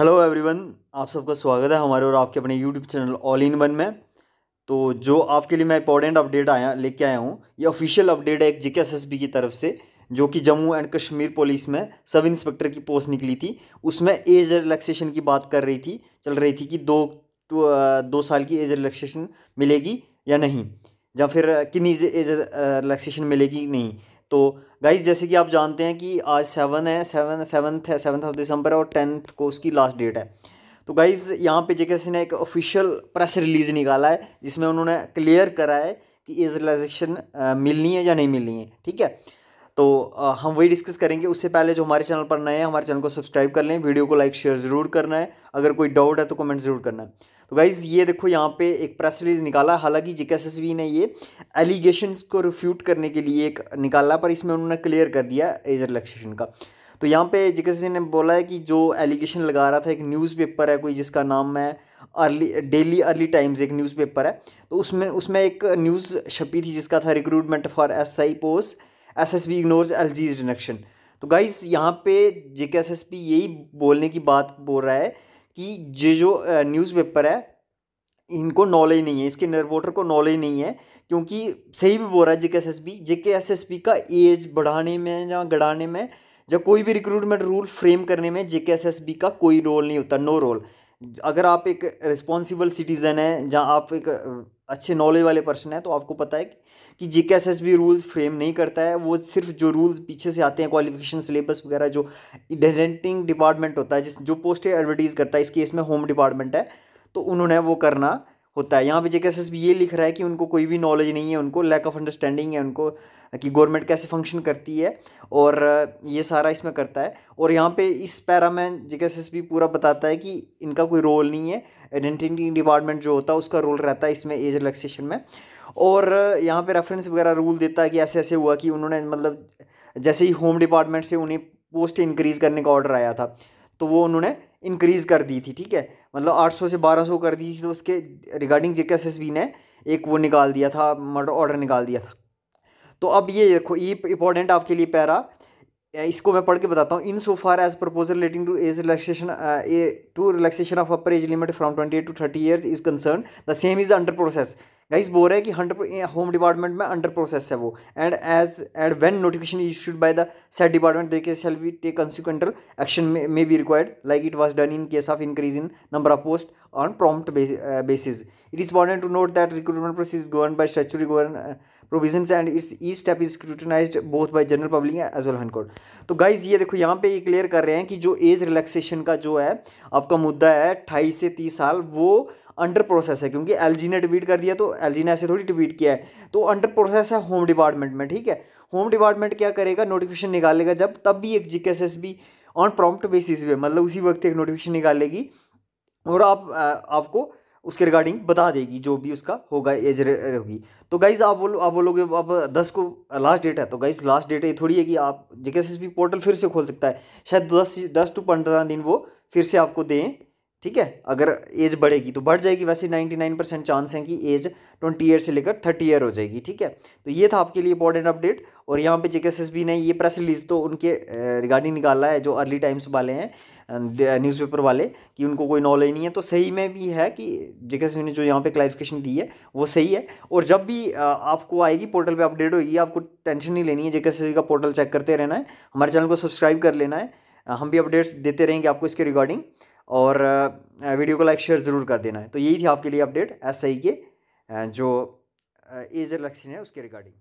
hello everyone आप सबका स्वागत है हमारे और आपके अपने YouTube channel all in one में तो जो आपके लिए मैं इंपॉर्टेंट अपडेट आया लेके आया हूँ ये ऑफिशियल अपडेट है एक जे की तरफ से जो कि जम्मू एंड कश्मीर पुलिस में सब इंस्पेक्टर की पोस्ट निकली थी उसमें एज रिलैक्सेशन की बात कर रही थी चल रही थी कि दो दो साल की एज रिलैक्सेशन मिलेगी या नहीं या फिर कितनी एज रिलैक्सेशन मिलेगी नहीं तो गाइज जैसे कि आप जानते हैं कि आज सेवन है सेवन सेवन्थ है सेवन्थ ऑफ दिसंबर है और टेंथ को उसकी लास्ट डेट है तो गाइज़ यहाँ पे जेके ने एक ऑफिशियल प्रेस रिलीज़ निकाला है जिसमें उन्होंने क्लियर करा है कि एज रिलाइजेशन मिलनी है या नहीं मिलनी है ठीक है तो हम वही डिस्कस करेंगे उससे पहले जो हमारे चैनल पर नए हैं हमारे चैनल को सब्सक्राइब कर लें वीडियो को लाइक शेयर ज़रूर करना है अगर कोई डाउट है तो कमेंट ज़रूर करना है तो गाइज़ ये देखो यहाँ पे एक प्रेस रिलीज निकाला हालांकि जे ने ये एलिगेशन को रिफ्यूट करने के लिए एक निकाला पर इसमें उन्होंने क्लियर कर दिया एज रिलैक्सेशन का तो यहाँ पे जे ने बोला है कि जो एलिगेशन लगा रहा था एक न्यूज़पेपर है कोई जिसका नाम है अर्ली डेली अर्ली टाइम्स एक न्यूज़पेपर है तो उसमें उसमें एक न्यूज़ छपी थी जिसका था recruitment for S I post S S B इग्नोर एल जी डिनेक्शन तो गाइज यहाँ पे जे के एस एस पी यही बोलने की बात बोल रहा है कि ये जो न्यूज़पेपर है इनको नॉलेज नहीं है इसके रिपोर्टर को नॉलेज नहीं है क्योंकि सही भी बोल रहा है JK S S B JK S S B का एज बढ़ाने में या गढ़ाने में या कोई भी रिक्रूटमेंट रूल फ्रेम करने में जेके एस एस बी का कोई रोल नहीं होता नो रोल अगर आप एक रिस्पॉन्सिबल सिटीज़न हैं जहाँ आप एक अच्छे नॉलेज वाले पर्सन हैं तो आपको पता है कि J K S S B rules frame नहीं करता है वो सिर्फ जो रूल्स पीछे से आते हैं क्वालिफिकेशन सिलेबस वगैरह जो इडेंटिंग डिपार्टमेंट होता है जिस जो पोस्ट एडवर्टीज़ करता है इस केस में होम डिपार्टमेंट है तो उन्होंने वो करना होता है यहाँ पे जेके एस ये लिख रहा है कि उनको कोई भी नॉलेज नहीं है उनको लैक ऑफ अंडरस्टैंडिंग है उनको कि गवर्नमेंट कैसे फंक्शन करती है और ये सारा इसमें करता है और यहाँ पे इस पैरा में जेके एस पूरा बताता है कि इनका कोई रोल नहीं है आइडेंटिटी डिपार्टमेंट जो होता है उसका रोल रहता है इसमें एज रिलैक्सेशन में और यहाँ पर रेफरेंस वगैरह रूल देता है कि ऐसे ऐसे हुआ कि उन्होंने मतलब जैसे ही होम डिपार्टमेंट से उन्हें पोस्ट इंक्रीज़ करने का ऑर्डर आया था तो वो उन्होंने इंक्रीज़ कर दी थी ठीक है मतलब 800 से 1200 कर दी थी तो उसके रिगार्डिंग जे के ने एक वो निकाल दिया था मर्डर ऑर्डर निकाल दिया था तो अब ये देखो ये इंपॉर्टेंट आपके लिए पैरा इसको मैं पढ़ के बताता हूँ in so far as proposal relating to age relaxation to relaxation of upper age limit from twenty eight to thirty years is concern the same is under process guys बोल रहे है कि हंडर होम डिपार्टमेंट में under process है वो and as and when notification issued by the set department they के shall be take consequential action may be required like it was done in case of increase in number of post on prompt basis it is important to note that recruitment process is govern by statutory govern provision and its each step is scrutinize both by general public as well हनकोड तो guys ये देखो यहाँ पे ये clear कर रहे हैं कि जो एज रिलैक्सेशन का जो है आपका मुद्दा है अट्ठाईस से तीस साल वो अंडर प्रोसेस है क्योंकि एल ने ट्वीट कर दिया तो एल ने ऐसे थोड़ी ट्वीट किया है तो अंडर प्रोसेस है होम डिपार्टमेंट में ठीक है होम डिपार्टमेंट क्या करेगा नोटिफिकेशन निकालेगा जब तब भी एक जी भी ऑन प्रॉम्प्ट बेसिस पे मतलब उसी वक्त एक नोटिफिकेशन निकालेगी और आप आ, आपको उसके रिगार्डिंग बता देगी जो भी उसका होगा एज होगी तो गाइज़ आप बोलो आप बोलोगे अब दस को लास्ट डेट है तो गाइज़ लास्ट डेट ये थोड़ी है कि आप जे पोर्टल फिर से खोल सकता है शायद दस दस टू पंद्रह दिन वो फिर से आपको दें ठीक है अगर एज बढ़ेगी तो बढ़ जाएगी वैसे 99 परसेंट चांस है कि एज 20 ईयर से लेकर 30 ईयर हो जाएगी ठीक है तो ये था आपके लिए इंपॉर्टेंट अपडेट और यहाँ पे जेके ने ये प्रेस रिलीज तो उनके रिगार्डिंग निकाला है जो अर्ली टाइम्स वाले हैं न्यूज़पेपर वाले कि उनको कोई नॉलेज नहीं है तो सही में भी है कि जेके ने जो यहाँ पे क्लैरिफिकेशन दी है वो सही है और जब भी आपको आएगी पोर्टल पर अपडेट होगी आपको टेंशन नहीं लेनी है जेके का पोर्टल चेक करते रहना है हमारे चैनल को सब्सक्राइब कर लेना है हम भी अपडेट्स देते रहेंगे आपको इसके रिगार्डिंग और वीडियो को लाइक शेयर ज़रूर कर देना है तो यही थी आपके लिए अपडेट एस ही के जो एज रिलैक्सेशन है उसके रिगार्डिंग